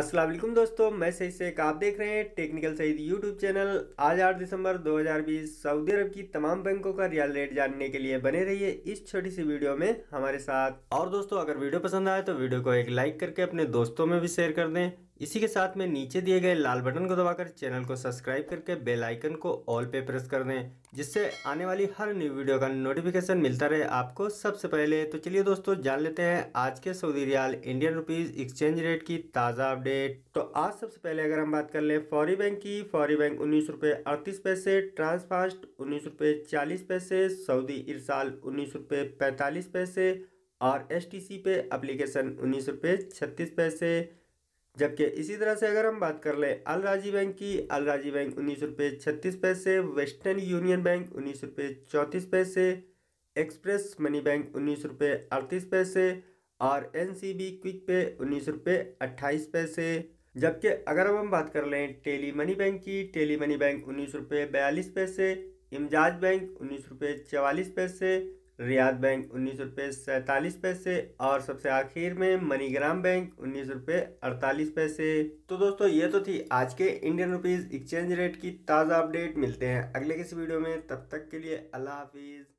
असलम दोस्तों मैं से एक आप देख रहे हैं टेक्निकल सईद यूट्यूब चैनल आज 8 दिसंबर 2020 सऊदी अरब की तमाम बैंकों का रियल रेट जानने के लिए बने रहिए इस छोटी सी वीडियो में हमारे साथ और दोस्तों अगर वीडियो पसंद आए तो वीडियो को एक लाइक करके अपने दोस्तों में भी शेयर कर दें इसी के साथ में नीचे दिए गए लाल बटन को दबाकर चैनल को सब्सक्राइब करके बेल आइकन को ऑल पे प्रेस कर दें जिससे आने वाली हर न्यू वीडियो का नोटिफिकेशन मिलता रहे आपको सबसे पहले तो चलिए दोस्तों जान लेते हैं आज के Saudi riyal Indian rupees exchange rate की ताज़ा अपडेट तो आज सबसे पहले अगर हम बात कर लें फौरी बैंक की फौरी बैंक उन्नीस रुपये अड़तीस पैसे ट्रांसफास्ट उन्नीस रुपये चालीस पैसे सऊदी इरसाल उन्नीस रुपये पैंतालीस पैसे और एस पे अप्लीकेशन उन्नीस रुपये छत्तीस पैसे जबकि इसी तरह से अगर हम बात कर लें अल राजी बैंक की अल राजी बैंक उन्नीस रुपये छत्तीस पैसे वेस्टर्न यूनियन बैंक उन्नीस रुपये चौंतीस पैसे एक्सप्रेस मनी बैंक उन्नीस रुपये अड़तीस पैसे और एन सी बी क्विक पे उन्नीस रुपये अट्ठाईस पैसे जबकि अगर हम बात कर लें टेली मनी बैंक की टेली मनी बैंक उन्नीस रुपये बयालीस पैसे इमजाज बैंक उन्नीस रुपये चवालीस पैसे रियाद बैंक उन्नीस रुपये सैंतालीस पैसे और सबसे आखिर में मनीग्राम बैंक उन्नीस रुपये अड़तालीस पैसे तो दोस्तों ये तो थी आज के इंडियन रुपीज़ एक्सचेंज रेट की ताज़ा अपडेट मिलते हैं अगले किसी वीडियो में तब तक के लिए अल्लाह हाफिज़